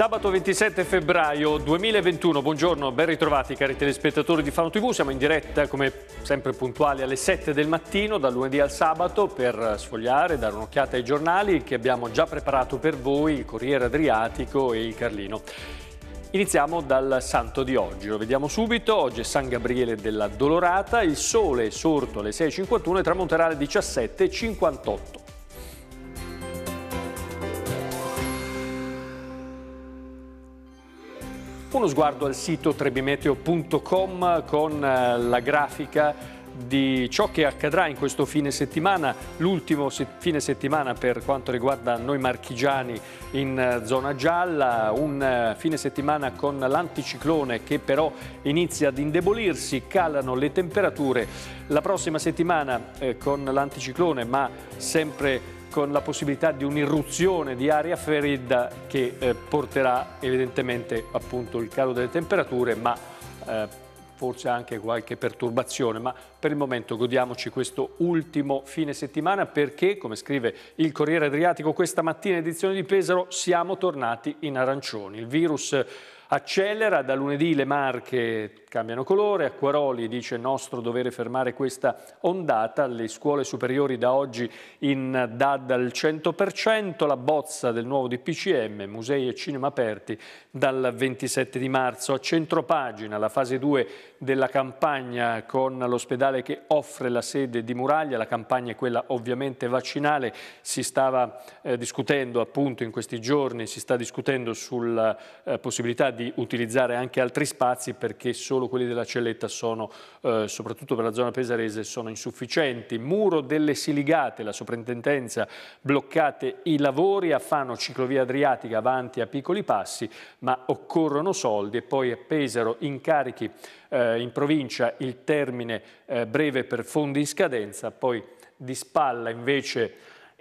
Sabato 27 febbraio 2021, buongiorno, ben ritrovati cari telespettatori di Fano TV, siamo in diretta come sempre puntuali alle 7 del mattino dal lunedì al sabato per sfogliare, dare un'occhiata ai giornali che abbiamo già preparato per voi, il Corriere Adriatico e il Carlino. Iniziamo dal santo di oggi, lo vediamo subito, oggi è San Gabriele della Dolorata, il sole è sorto alle 6.51 e tramonterà alle 17.58. Uno sguardo al sito trebimeteo.com con eh, la grafica di ciò che accadrà in questo fine settimana, l'ultimo fine settimana per quanto riguarda noi marchigiani in eh, zona gialla, un eh, fine settimana con l'anticiclone che però inizia ad indebolirsi, calano le temperature, la prossima settimana con l'anticiclone ma sempre con la possibilità di un'irruzione di aria fredda che eh, porterà evidentemente appunto il calo delle temperature ma eh, forse anche qualche perturbazione, ma per il momento godiamoci questo ultimo fine settimana perché, come scrive il Corriere Adriatico questa mattina edizione di Pesaro, siamo tornati in arancioni. Il virus accelera, da lunedì le Marche cambiano colore, Acquaroli dice nostro dovere fermare questa ondata, le scuole superiori da oggi in DAD al 100%, la bozza del nuovo DPCM, musei e cinema aperti dal 27 di marzo. A centropagina la fase 2 della campagna con l'ospedale che offre la sede di Muraglia, la campagna è quella ovviamente vaccinale, si stava eh, discutendo appunto in questi giorni, si sta discutendo sulla eh, possibilità di utilizzare anche altri spazi perché solo solo quelli della Celletta sono, eh, soprattutto per la zona pesarese, sono insufficienti. Muro delle Siligate, la soprintendenza, bloccate i lavori a Fano, ciclovia Adriatica, avanti a piccoli passi, ma occorrono soldi e poi a Pesaro incarichi eh, in provincia il termine eh, breve per fondi in scadenza, poi di spalla invece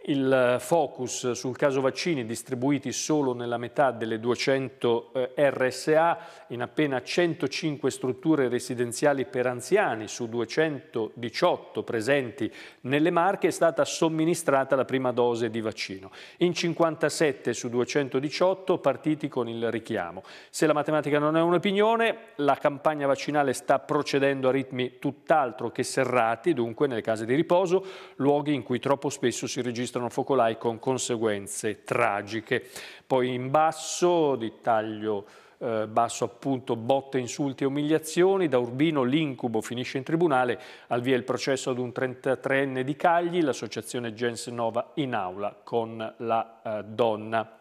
il focus sul caso vaccini distribuiti solo nella metà delle 200 eh, RSA in appena 105 strutture residenziali per anziani su 218 presenti nelle Marche è stata somministrata la prima dose di vaccino. In 57 su 218 partiti con il richiamo. Se la matematica non è un'opinione, la campagna vaccinale sta procedendo a ritmi tutt'altro che serrati, dunque nelle case di riposo, luoghi in cui troppo spesso si registra registrano focolai con conseguenze tragiche. Poi in basso, di taglio eh, basso appunto botte, insulti e umiliazioni, da Urbino l'incubo finisce in tribunale, al via il processo ad un 33enne di Cagli, l'associazione Gens Nova in aula con la eh, donna.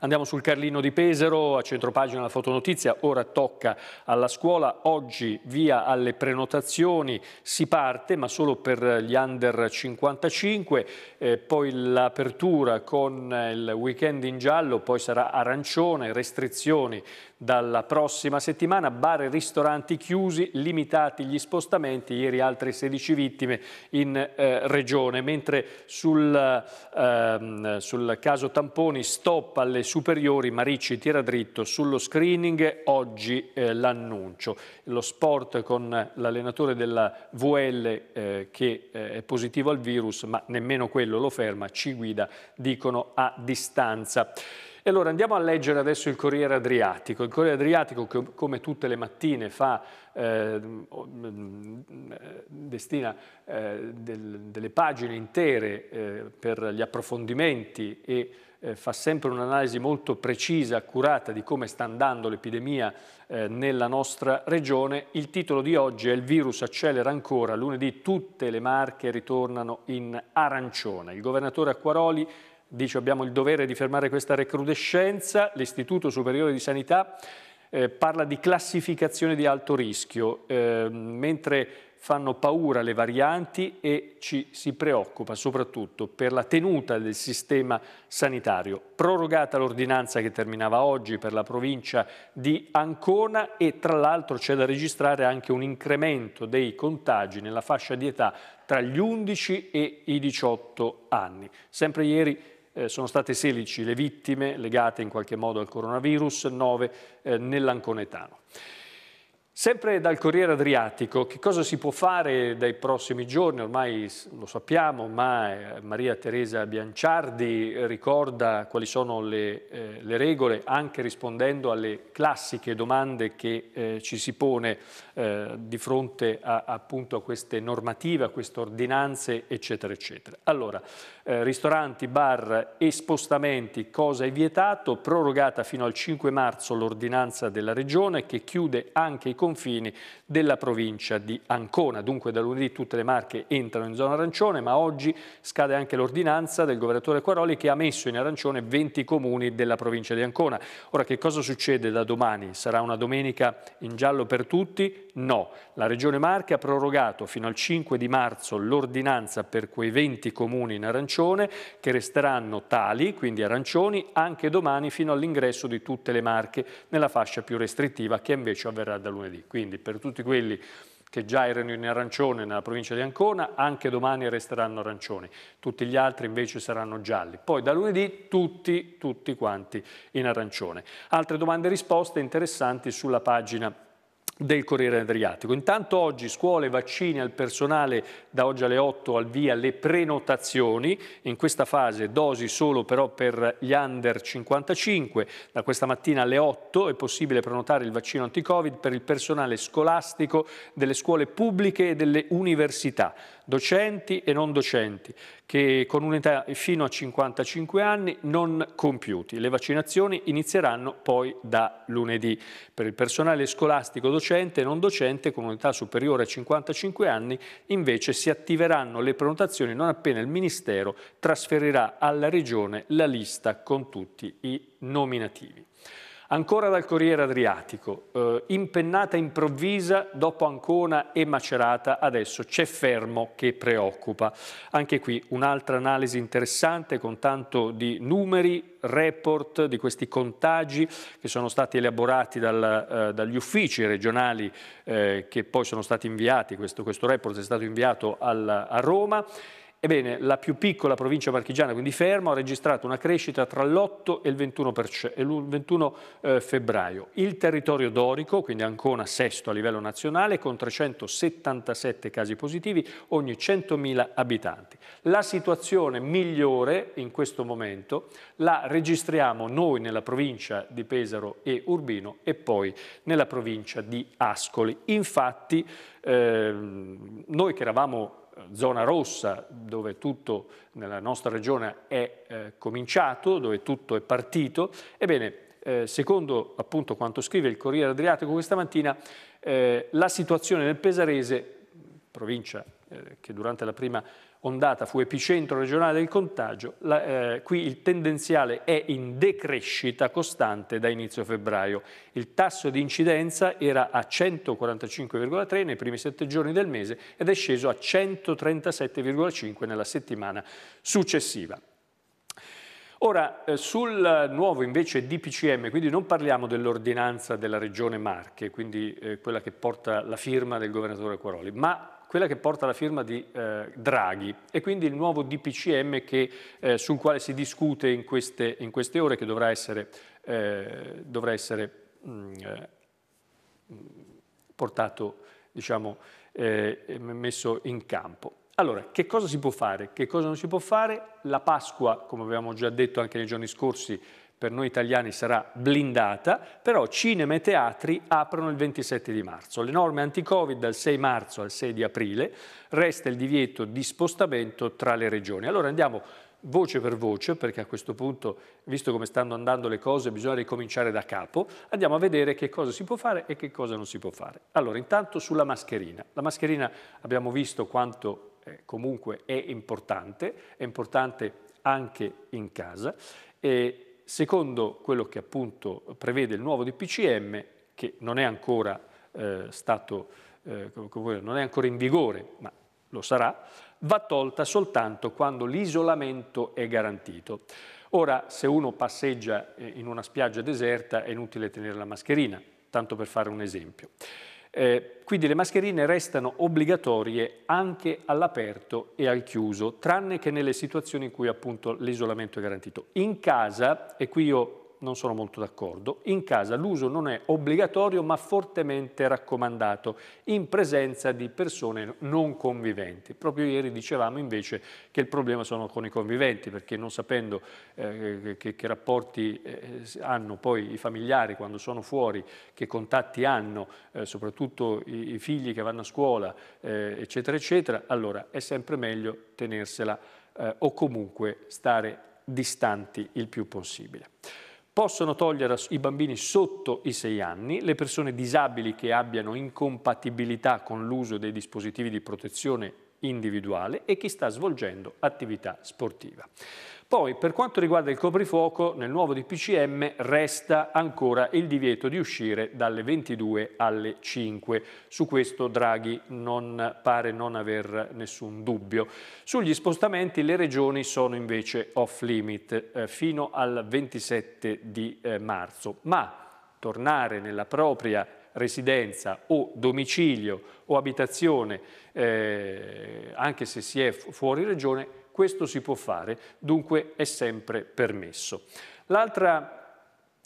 Andiamo sul Carlino di Pesaro, a centropagina la fotonotizia, ora tocca alla scuola, oggi via alle prenotazioni, si parte ma solo per gli under 55, eh, poi l'apertura con il weekend in giallo, poi sarà arancione, restrizioni dalla prossima settimana bar e ristoranti chiusi, limitati gli spostamenti, ieri altre 16 vittime in eh, regione, mentre sul, ehm, sul, caso tamponi stop alle superiori, Maricci tira dritto sullo screening, oggi eh, l'annuncio. Lo sport con l'allenatore della VL eh, che eh, è positivo al virus, ma nemmeno quello lo ferma, ci guida, dicono a distanza. E allora andiamo a leggere adesso il Corriere Adriatico. Il Corriere Adriatico, che, come tutte le mattine, fa, eh, destina eh, del, delle pagine intere eh, per gli approfondimenti e eh, fa sempre un'analisi molto precisa, accurata di come sta andando l'epidemia eh, nella nostra regione. Il titolo di oggi è Il virus accelera ancora. Lunedì tutte le marche ritornano in arancione. Il governatore Acquaroli dice abbiamo il dovere di fermare questa recrudescenza, l'Istituto Superiore di Sanità eh, parla di classificazione di alto rischio, eh, mentre fanno paura le varianti e ci si preoccupa soprattutto per la tenuta del sistema sanitario. Prorogata l'ordinanza che terminava oggi per la provincia di Ancona e tra l'altro c'è da registrare anche un incremento dei contagi nella fascia di età tra gli 11 e i 18 anni. Sempre ieri eh, sono state 16 le vittime legate in qualche modo al coronavirus, 9 eh, nell'Anconetano. Sempre dal Corriere Adriatico, che cosa si può fare dai prossimi giorni? Ormai lo sappiamo, ma eh, Maria Teresa Bianciardi ricorda quali sono le, eh, le regole, anche rispondendo alle classiche domande che eh, ci si pone eh, di fronte a, appunto a queste normative, a queste ordinanze, eccetera, eccetera. Allora, eh, ristoranti, bar e spostamenti cosa è vietato, prorogata fino al 5 marzo l'ordinanza della Regione che chiude anche i confini della provincia di Ancona. Dunque da lunedì tutte le marche entrano in zona arancione, ma oggi scade anche l'ordinanza del governatore Quaroli che ha messo in arancione 20 comuni della provincia di Ancona. Ora che cosa succede da domani? Sarà una domenica in giallo per tutti? No. La Regione Marche ha prorogato fino al 5 di marzo l'ordinanza per quei 20 comuni in arancione arancione che resteranno tali, quindi arancioni, anche domani fino all'ingresso di tutte le marche nella fascia più restrittiva che invece avverrà da lunedì. Quindi per tutti quelli che già erano in arancione nella provincia di Ancona, anche domani resteranno arancioni, tutti gli altri invece saranno gialli. Poi da lunedì tutti, tutti quanti in arancione. Altre domande e risposte interessanti sulla pagina del Corriere Adriatico. Intanto oggi scuole, vaccini al personale da oggi alle 8 al via le prenotazioni, in questa fase dosi solo però per gli under 55, da questa mattina alle 8 è possibile prenotare il vaccino anti-covid per il personale scolastico delle scuole pubbliche e delle università, docenti e non docenti, che con un'età fino a 55 anni non compiuti. Le vaccinazioni inizieranno poi da lunedì. Per il personale scolastico docente docente e non docente con un'età superiore a 55 anni invece si attiveranno le prenotazioni non appena il Ministero trasferirà alla Regione la lista con tutti i nominativi. Ancora dal Corriere Adriatico, eh, impennata improvvisa dopo Ancona e Macerata, adesso c'è fermo che preoccupa. Anche qui un'altra analisi interessante con tanto di numeri, report di questi contagi che sono stati elaborati dal, eh, dagli uffici regionali eh, che poi sono stati inviati, questo, questo report è stato inviato al, a Roma. Ebbene, la più piccola provincia marchigiana, quindi Fermo, ha registrato una crescita tra l'8 e il 21, il 21 febbraio. Il territorio dorico, quindi ancora sesto a livello nazionale, con 377 casi positivi ogni 100.000 abitanti. La situazione migliore in questo momento la registriamo noi nella provincia di Pesaro e Urbino e poi nella provincia di Ascoli. Infatti, eh, noi che eravamo zona rossa dove tutto nella nostra regione è eh, cominciato, dove tutto è partito. Ebbene, eh, secondo appunto quanto scrive il Corriere Adriatico questa mattina, eh, la situazione nel Pesarese, provincia eh, che durante la prima ondata fu epicentro regionale del contagio, la, eh, qui il tendenziale è in decrescita costante da inizio febbraio. Il tasso di incidenza era a 145,3 nei primi sette giorni del mese ed è sceso a 137,5 nella settimana successiva. Ora, eh, sul nuovo invece DPCM, quindi non parliamo dell'ordinanza della Regione Marche, quindi eh, quella che porta la firma del Governatore Quaroli, ma quella che porta la firma di eh, Draghi e quindi il nuovo DPCM che, eh, sul quale si discute in queste, in queste ore che dovrà essere, eh, dovrà essere mh, mm, eh, portato, diciamo, eh, messo in campo. Allora, che cosa si può fare? Che cosa non si può fare? La Pasqua, come avevamo già detto anche nei giorni scorsi, per noi italiani sarà blindata, però cinema e teatri aprono il 27 di marzo. Le norme anti-Covid dal 6 marzo al 6 di aprile, resta il divieto di spostamento tra le regioni. Allora andiamo voce per voce, perché a questo punto, visto come stanno andando le cose, bisogna ricominciare da capo, andiamo a vedere che cosa si può fare e che cosa non si può fare. Allora, intanto sulla mascherina. La mascherina abbiamo visto quanto eh, comunque è importante, è importante anche in casa. E secondo quello che appunto prevede il nuovo DPCM, che non è ancora, eh, stato, eh, non è ancora in vigore, ma lo sarà, va tolta soltanto quando l'isolamento è garantito. Ora, se uno passeggia eh, in una spiaggia deserta è inutile tenere la mascherina, tanto per fare un esempio. Eh, quindi le mascherine restano obbligatorie anche all'aperto e al chiuso, tranne che nelle situazioni in cui appunto l'isolamento è garantito. In casa, e qui io non sono molto d'accordo. In casa l'uso non è obbligatorio ma fortemente raccomandato in presenza di persone non conviventi. Proprio ieri dicevamo invece che il problema sono con i conviventi perché non sapendo eh, che, che, rapporti eh, hanno poi i familiari quando sono fuori, che contatti hanno, eh, soprattutto i, i, figli che vanno a scuola, eh, eccetera, eccetera, allora è sempre meglio tenersela eh, o comunque stare distanti il più possibile. Possono togliere i bambini sotto i 6 anni, le persone disabili che abbiano incompatibilità con l'uso dei dispositivi di protezione individuale e chi sta svolgendo attività sportiva. Poi, per quanto riguarda il coprifuoco, nel nuovo DPCM resta ancora il divieto di uscire dalle 22 alle 5. Su questo Draghi non pare non aver nessun dubbio. Sugli spostamenti le regioni sono invece off limit eh, fino al 27 di eh, marzo, ma tornare nella propria residenza o domicilio o abitazione, eh, anche se si è fuori regione, questo si può fare, dunque è sempre permesso. L'altra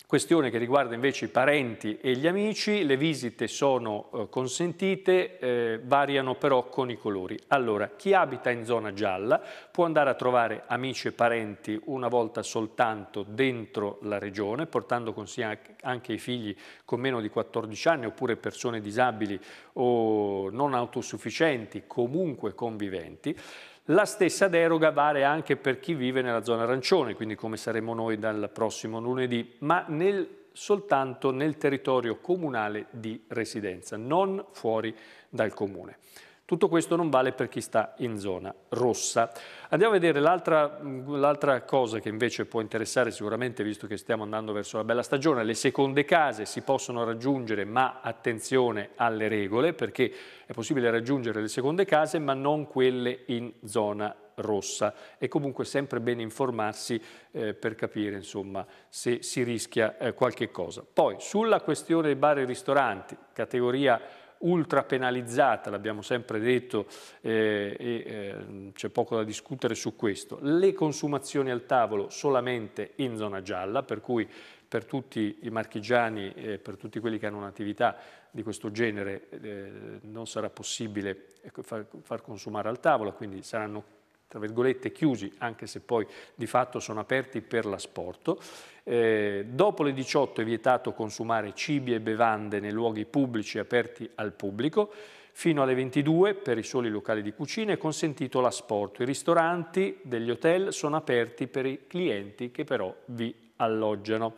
Questione che riguarda invece i parenti e gli amici, le visite sono eh, consentite, eh, variano però con i colori. Allora, chi abita in zona gialla può andare a trovare amici e parenti una volta soltanto dentro la regione, portando con sé anche i figli con meno di 14 anni oppure persone disabili o non autosufficienti, comunque conviventi. La stessa deroga vale anche per chi vive nella zona arancione, quindi come saremo noi dal prossimo lunedì, ma nel, soltanto nel territorio comunale di residenza, non fuori dal comune. Tutto questo non vale per chi sta in zona rossa. Andiamo a vedere l'altra cosa che invece può interessare sicuramente, visto che stiamo andando verso la bella stagione, le seconde case si possono raggiungere, ma attenzione alle regole, perché è possibile raggiungere le seconde case, ma non quelle in zona rossa. È comunque sempre bene informarsi eh, per capire insomma, se si rischia eh, qualche cosa. Poi, sulla questione dei bar e ristoranti, categoria ultra penalizzata, l'abbiamo sempre detto eh, e eh, c'è poco da discutere su questo. Le consumazioni al tavolo solamente in zona gialla, per cui per tutti i marchigiani e per tutti quelli che hanno un'attività di questo genere eh, non sarà possibile ecco, far, far consumare al tavolo, quindi saranno tra virgolette chiusi, anche se poi di fatto sono aperti per l'asporto. Eh, dopo le 18 è vietato consumare cibi e bevande nei luoghi pubblici aperti al pubblico. Fino alle 22 per i soli locali di cucina è consentito l'asporto. I ristoranti degli hotel sono aperti per i clienti che però vi alloggiano.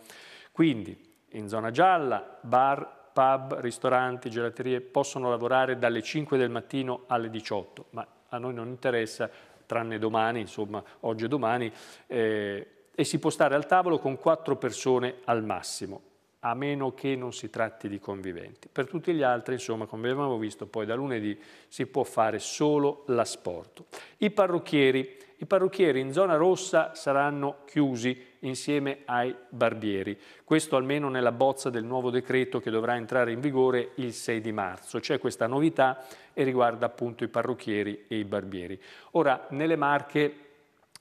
Quindi in zona gialla bar, pub, ristoranti, gelaterie possono lavorare dalle 5 del mattino alle 18, ma a noi non interessa tranne domani, insomma oggi e domani, eh, e si può stare al tavolo con quattro persone al massimo, a meno che non si tratti di conviventi. Per tutti gli altri, insomma, come abbiamo visto, poi da lunedì si può fare solo l'asporto. I parrucchieri i parrucchieri in zona rossa saranno chiusi insieme ai barbieri. Questo almeno nella bozza del nuovo decreto che dovrà entrare in vigore il 6 di marzo. C'è questa novità e riguarda appunto i parrucchieri e i barbieri. Ora, nelle Marche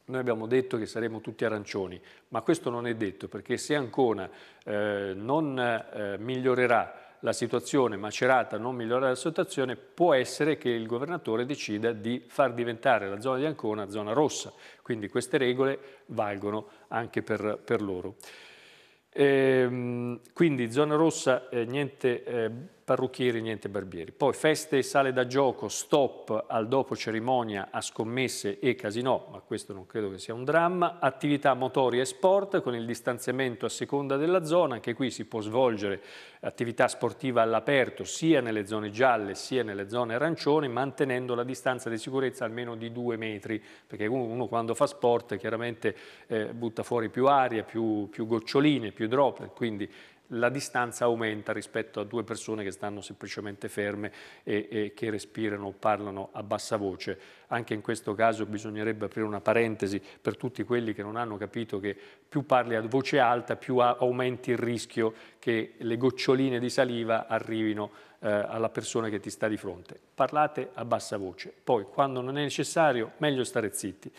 noi abbiamo detto che saremo tutti arancioni, ma questo non è detto perché se Ancona eh, non eh, migliorerà la situazione macerata non migliorare la situazione, può essere che il governatore decida di far diventare la zona di Ancona zona rossa. Quindi queste regole valgono anche per, per loro. Ehm, quindi zona rossa, eh, niente... Eh, parrucchieri, niente barbieri. Poi feste e sale da gioco, stop al dopo cerimonia a scommesse e casinò, ma questo non credo che sia un dramma. Attività motori e sport con il distanziamento a seconda della zona, anche qui si può svolgere attività sportiva all'aperto sia nelle zone gialle sia nelle zone arancioni, mantenendo la distanza di sicurezza almeno di due metri, perché uno quando fa sport chiaramente eh, butta fuori più aria, più, più goccioline, più droplet, quindi la distanza aumenta rispetto a due persone che stanno semplicemente ferme e, e che respirano o parlano a bassa voce. Anche in questo caso bisognerebbe aprire una parentesi per tutti quelli che non hanno capito che più parli a voce alta, più aumenti il rischio che le goccioline di saliva arrivino eh, alla persona che ti sta di fronte. Parlate a bassa voce, poi quando non è necessario meglio stare zitti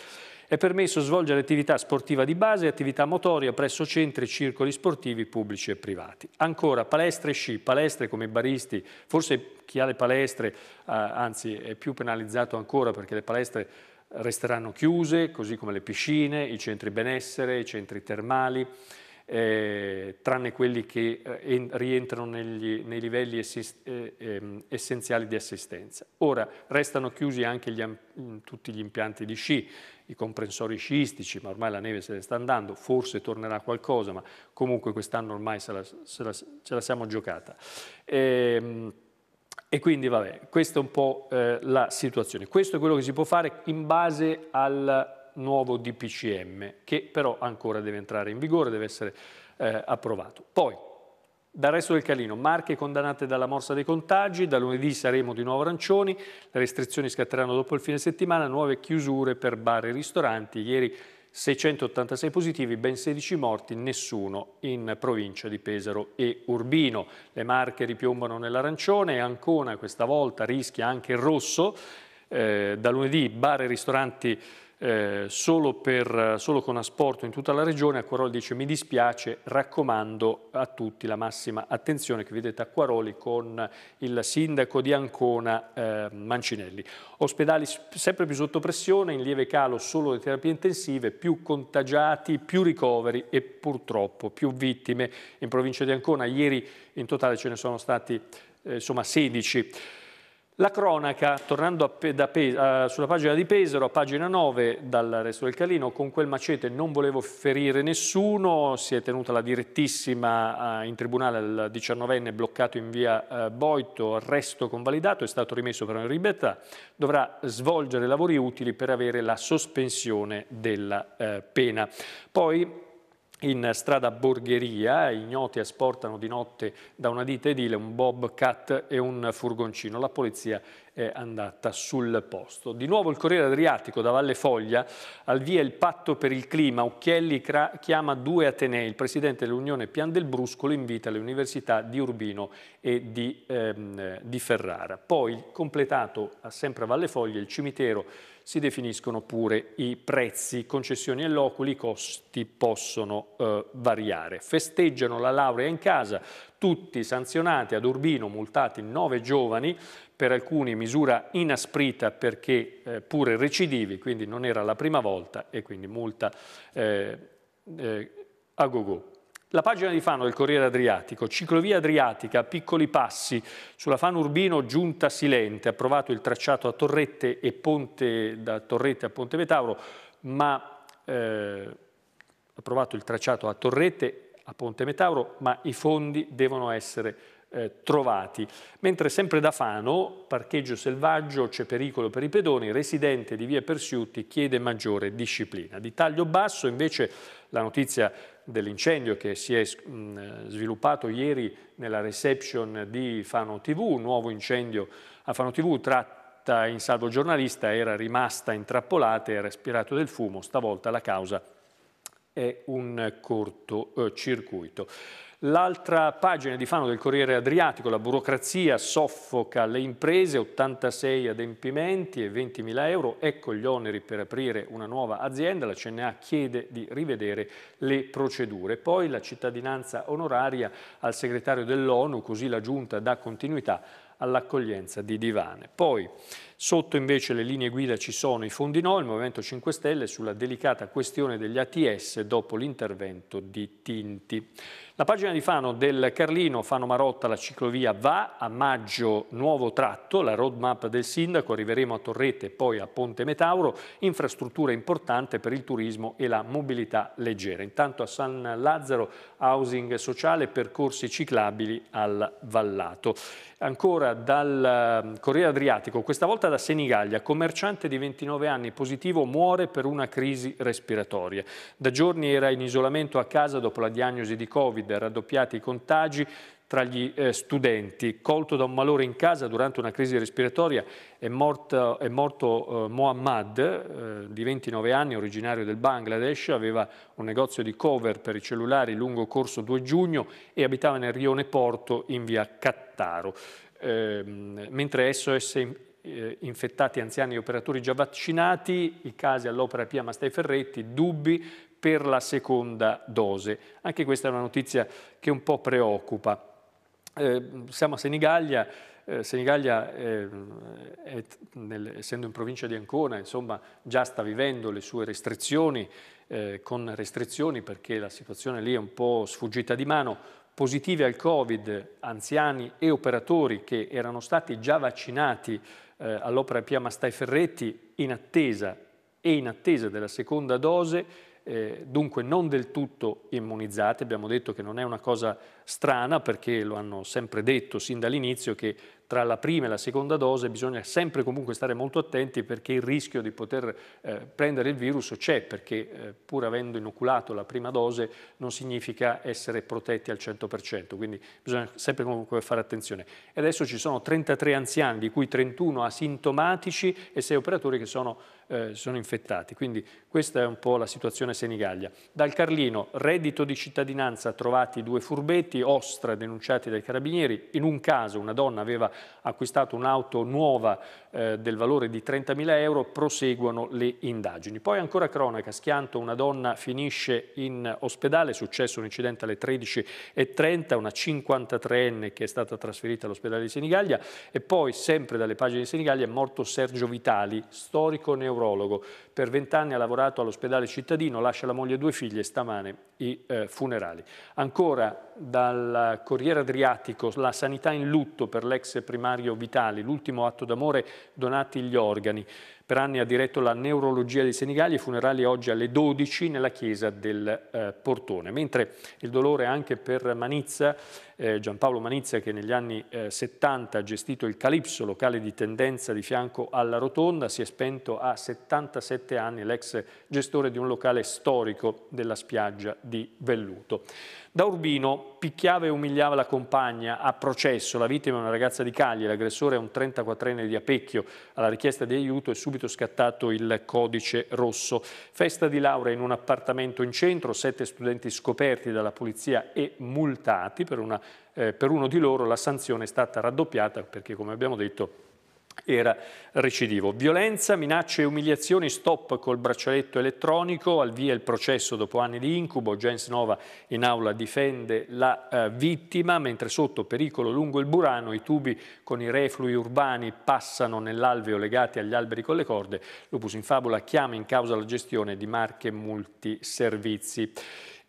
è permesso svolgere attività sportiva di base e attività motoria presso centri e circoli sportivi pubblici e privati. Ancora, palestre e sci, palestre come i baristi, forse chi ha le palestre, eh, anzi è più penalizzato ancora perché le palestre resteranno chiuse, così come le piscine, i centri benessere, i centri termali, eh, tranne quelli che eh, rientrano negli, nei livelli esist, eh, ehm, essenziali di assistenza. Ora, restano chiusi anche gli, mm, tutti gli impianti di sci, i comprensori sciistici, ma ormai la neve se ne sta andando, forse tornerà qualcosa, ma comunque quest'anno ormai se la, se la, ce la siamo giocata. E, ehm, e quindi vabbè, questa è un po' eh, la situazione. Questo è quello che si può fare in base al nuovo DPCM, che però ancora deve entrare in vigore, deve essere eh, approvato. Poi, dal resto del calino, Marche condannate dalla morsa dei contagi, da lunedì saremo di nuovo arancioni, le restrizioni scatteranno dopo il fine settimana, nuove chiusure per bar e ristoranti, ieri 686 positivi, ben 16 morti, nessuno in provincia di Pesaro e Urbino. Le Marche ripiombano nell'arancione, Ancona questa volta rischia anche il rosso, eh, da lunedì bar e ristoranti eh, solo, per, solo, con asporto in tutta la regione, Acquaroli dice mi dispiace, raccomando a tutti la massima attenzione che vedete Acquaroli con il sindaco di Ancona eh, Mancinelli. Ospedali sempre più sotto pressione, in lieve calo solo le terapie intensive, più contagiati, più ricoveri e purtroppo più vittime. In provincia di Ancona ieri in totale ce ne sono stati eh, insomma 16. La cronaca, tornando a, Pe a, sulla pagina di Pesaro, a pagina 9, dal resto del Calino, con quel macete non volevo ferire nessuno, si è tenuta la direttissima eh, in tribunale al 19enne bloccato in via eh, Boito, arresto convalidato, è stato rimesso per una libertà, dovrà svolgere lavori utili per avere la sospensione della eh, pena. Poi in strada Borgheria, ignoti asportano di notte da una ditta edile un bobcat e un furgoncino. La polizia è andata sul posto. Di nuovo il Corriere Adriatico da Valle Foglia al via il patto per il clima. Occhielli chiama due Atenei. Il presidente dell'Unione Pian del Brusco lo invita alle università di Urbino e di, ehm, di Ferrara. Poi completato sempre a Valle Foglia il cimitero si definiscono pure i prezzi, concessioni e loculi, i costi possono eh, variare. Festeggiano la laurea in casa, tutti sanzionati ad Urbino, multati nove giovani, per alcuni misura inasprita perché eh, pure recidivi, quindi non era la prima volta e quindi multa eh, eh a go-go. La pagina di Fano del Corriere Adriatico, ciclovia adriatica, piccoli passi, sulla Fano Urbino giunta silente, approvato il tracciato a Torrette e Ponte, da Torrette a Ponte Vetauro, ma eh, approvato il tracciato a Torrette, a Ponte Metauro, ma i fondi devono essere eh, trovati. Mentre sempre da Fano, parcheggio selvaggio, c'è pericolo per i pedoni, residente di via Persiuti chiede maggiore disciplina. Di taglio basso invece la notizia dell'incendio che si è sviluppato ieri nella reception di Fano TV, un nuovo incendio a Fano TV tratta in salvo giornalista era rimasta intrappolata e ha respirato del fumo, stavolta la causa è un cortocircuito. L'altra pagina di Fano del Corriere Adriatico, la burocrazia soffoca le imprese, 86 adempimenti e 20.000 euro, ecco gli oneri per aprire una nuova azienda, la CNA chiede di rivedere le procedure. Poi la cittadinanza onoraria al segretario dell'ONU, così la giunta dà continuità all'accoglienza di divane. Poi sotto invece le linee guida ci sono i fondi no, il Movimento 5 Stelle sulla delicata questione degli ATS dopo l'intervento di Tinti. La pagina di Fano del Carlino, Fano Marotta, la ciclovia va, a maggio nuovo tratto, la roadmap del sindaco, arriveremo a Torrete e poi a Ponte Metauro, infrastruttura importante per il turismo e la mobilità leggera. Intanto a San Lazzaro housing sociale, percorsi ciclabili al Vallato. Ancora dal ehm, Corriere Adriatico, questa volta da Senigallia, commerciante di 29 anni positivo muore per una crisi respiratoria. Da giorni era in isolamento a casa dopo la diagnosi di Covid, raddoppiati i contagi, tra gli eh, studenti. Colto da un malore in casa durante una crisi respiratoria è, morta, è morto eh, Mohammad, eh, di 29 anni, originario del Bangladesh, aveva un negozio di cover per i cellulari lungo corso 2 giugno e abitava nel rione Porto in via Cattaro. Ehm, mentre SOS eh, infettati anziani e operatori già vaccinati, i casi all'Opera Pia Mastai Ferretti, dubbi per la seconda dose. Anche questa è una notizia che un po' preoccupa. Eh, siamo a Senigallia, eh, Senigallia eh, nel, essendo in provincia di Ancona, insomma, già sta vivendo le sue restrizioni, eh, con restrizioni perché la situazione lì è un po' sfuggita di mano, positivi al Covid, anziani e operatori che erano stati già vaccinati eh, all'Opera Pia Mastai Ferretti in attesa e in attesa della seconda dose, eh, dunque non del tutto immunizzati, abbiamo detto che non è una cosa strana perché lo hanno sempre detto sin dall'inizio che tra la prima e la seconda dose bisogna sempre comunque stare molto attenti perché il rischio di poter eh, prendere il virus c'è perché eh, pur avendo inoculato la prima dose non significa essere protetti al 100%, quindi bisogna sempre comunque fare attenzione. E adesso ci sono 33 anziani di cui 31 asintomatici e 6 operatori che sono eh, sono infettati. Quindi questa è un po' la situazione Senigallia. Dal Carlino, reddito di cittadinanza, trovati due furbetti, ostra denunciati dai carabinieri. In un caso una donna aveva acquistato un'auto nuova eh, del valore di 30.000 euro, proseguono le indagini. Poi ancora cronaca, schianto, una donna finisce in ospedale, è successo un incidente alle 13.30, una 53enne che è stata trasferita all'ospedale di Senigallia e poi sempre dalle pagine di Senigallia è morto Sergio Vitali, storico neurologico neurologo. Per vent'anni ha lavorato all'ospedale cittadino, lascia la moglie e due figlie, stamane i eh, funerali. Ancora dal Corriere Adriatico, la sanità in lutto per l'ex primario Vitali, l'ultimo atto d'amore, donati gli organi. Per anni ha diretto la neurologia di dei i funerali oggi alle 12 nella chiesa del eh, Portone. Mentre il dolore anche per Manizza eh, Giampaolo Manizia che negli anni 70 eh, ha gestito il Calipso, locale di tendenza di fianco alla Rotonda, si è spento a 77 anni, l'ex gestore di un locale storico della spiaggia di Velluto. Da Urbino picchiava e umiliava la compagna a processo, la vittima è una ragazza di Cagli, l'aggressore è un 34enne di Apecchio, alla richiesta di aiuto è subito scattato il codice rosso. Festa di laurea in un appartamento in centro, sette studenti scoperti dalla polizia e multati per una eh, per uno di loro la sanzione è stata raddoppiata perché, come abbiamo detto, era recidivo. Violenza, minacce e umiliazioni, stop col braccialetto elettronico, al via il processo dopo anni di incubo, Gens Nova in aula difende la eh, vittima, mentre sotto pericolo lungo il Burano i tubi con i reflui urbani passano nell'alveo legati agli alberi con le corde, Lupus in Fabula chiama in causa la gestione di marche multiservizi.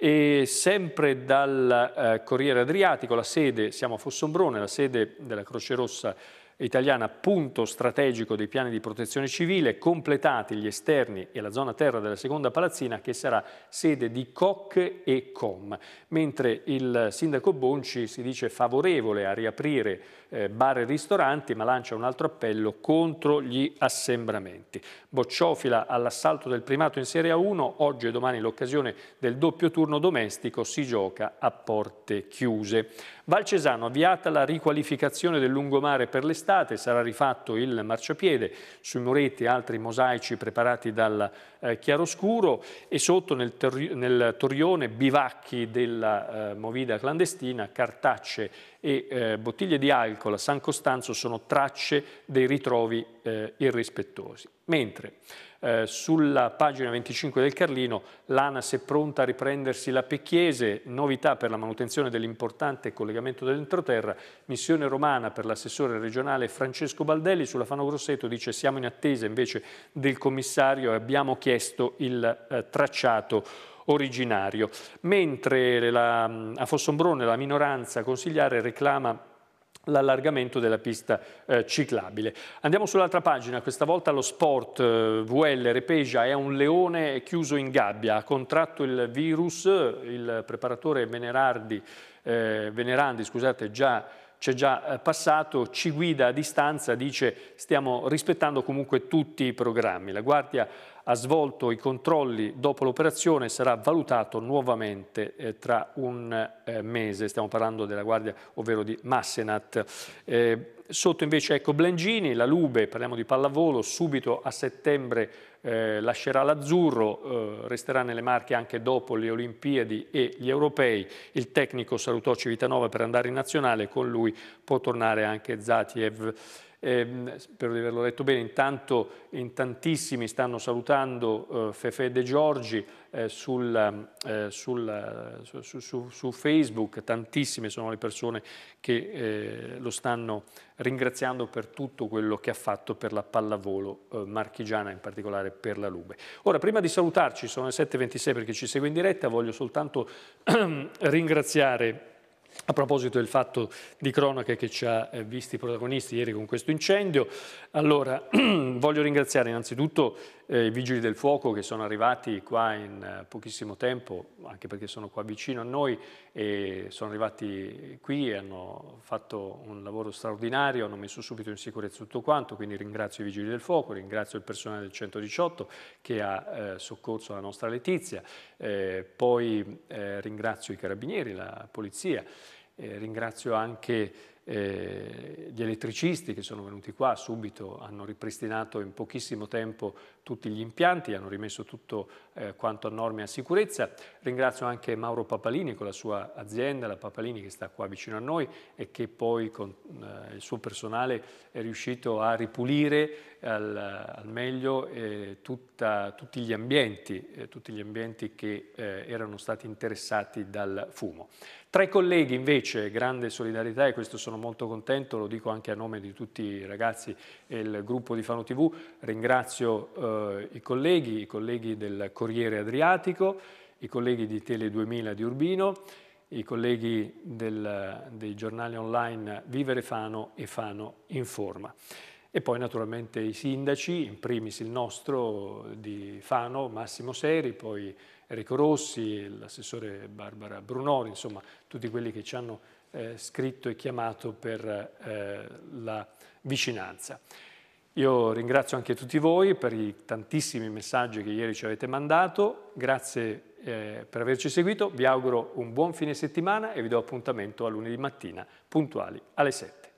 E sempre dal eh, Corriere Adriatico, la sede, siamo a Fossombrone, la sede della Croce Rossa italiana punto strategico dei piani di protezione civile, completati gli esterni e la zona terra della seconda palazzina che sarà sede di COC e COM, mentre il sindaco Bonci si dice favorevole a riaprire eh, bar e ristoranti ma lancia un altro appello contro gli assembramenti. Bocciofila all'assalto del primato in Serie A1, oggi e domani l'occasione del doppio turno domestico si gioca a porte chiuse. Valcesano avviata la riqualificazione del lungomare per l'estate quest'estate sarà rifatto il marciapiede, sui muretti altri mosaici preparati dal eh, chiaroscuro e sotto nel, nel torrione bivacchi della eh, movida clandestina, cartacce e eh, bottiglie di alcol a San Costanzo sono tracce dei ritrovi eh, irrispettosi. Mentre eh, sulla pagina 25 del Carlino l'ANAS è pronta a riprendersi la Pecchiese, novità per la manutenzione dell'importante collegamento dell'entroterra, missione romana per l'assessore regionale Francesco Baldelli sulla Fano Grosseto dice siamo in attesa invece del commissario e abbiamo chiesto il eh, tracciato originario, mentre la, mm, a Fossombrone la minoranza consigliare reclama l'allargamento della pista eh, ciclabile. Andiamo sull'altra pagina, questa volta lo sport eh, VL Repeja è un leone chiuso in gabbia, ha contratto il virus, il preparatore Venerardi, eh, Venerandi scusate, già c'è già eh, passato, ci guida a distanza, dice stiamo rispettando comunque tutti i programmi. La Guardia ha svolto i controlli dopo l'operazione e sarà valutato nuovamente eh, tra un eh, mese. Stiamo parlando della Guardia, ovvero di Massenat. Eh, sotto invece ecco Blengini, la Lube, parliamo di pallavolo, subito a settembre eh, lascerà l'Azzurro, eh, resterà nelle Marche anche dopo le Olimpiadi e gli Europei. Il tecnico salutò Civitanova per andare in nazionale, con lui può tornare anche Zatiev. Eh, spero di averlo letto bene, intanto in tantissimi stanno salutando eh, Fefe De Giorgi eh, sul, eh, sul, su, su, su, Facebook, tantissime sono le persone che eh, lo stanno ringraziando per tutto quello che ha fatto per la pallavolo eh, marchigiana, in particolare per la Lube. Ora, prima di salutarci, sono le 7.26 perché ci segue in diretta, voglio soltanto ringraziare a proposito del fatto di cronaca che ci ha eh, visti i protagonisti ieri con questo incendio, allora voglio ringraziare innanzitutto eh, i Vigili del Fuoco che sono arrivati qua in eh, pochissimo tempo, anche perché sono qua vicino a noi e sono arrivati qui e hanno fatto un lavoro straordinario, hanno messo subito in sicurezza tutto quanto, quindi ringrazio i Vigili del Fuoco, ringrazio il personale del 118 che ha eh, soccorso la nostra Letizia, eh, poi eh, ringrazio i Carabinieri, la Polizia. Eh, ringrazio anche eh, gli elettricisti che sono venuti qua subito, hanno ripristinato in pochissimo tempo tutti gli impianti, hanno rimesso tutto eh, quanto a norme e a sicurezza. Ringrazio anche Mauro Papalini con la sua azienda, la Papalini che sta qua vicino a noi e che poi con eh, il suo personale è riuscito a ripulire al, al meglio eh, tutta, tutti, gli ambienti, eh, tutti, gli ambienti, che eh, erano stati interessati dal fumo. Tra i colleghi invece grande solidarietà e questo sono molto contento, lo dico anche a nome di tutti i ragazzi e il gruppo di Fano TV, ringrazio eh, i colleghi, i colleghi del Corriere Adriatico, i colleghi di Tele 2000 di Urbino, i colleghi del, dei giornali online Vivere Fano e Fano Informa. E poi naturalmente i sindaci, in primis il nostro di Fano, Massimo Seri, poi Enrico Rossi, l'assessore Barbara Brunori, insomma tutti quelli che ci hanno eh, scritto e chiamato per eh, la vicinanza. Io ringrazio anche tutti voi per i tantissimi messaggi che ieri ci avete mandato, grazie eh, per averci seguito, vi auguro un buon fine settimana e vi do appuntamento a lunedì mattina, puntuali alle 7.